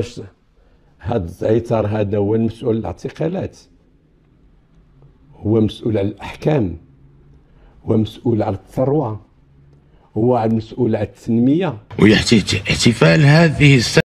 باش هاد الإطار هذا هو المسؤول على الاعتقالات هو مسؤول على الأحكام هو مسؤول على الثروة هو المسؤول على التنمية احتفال هذه السنة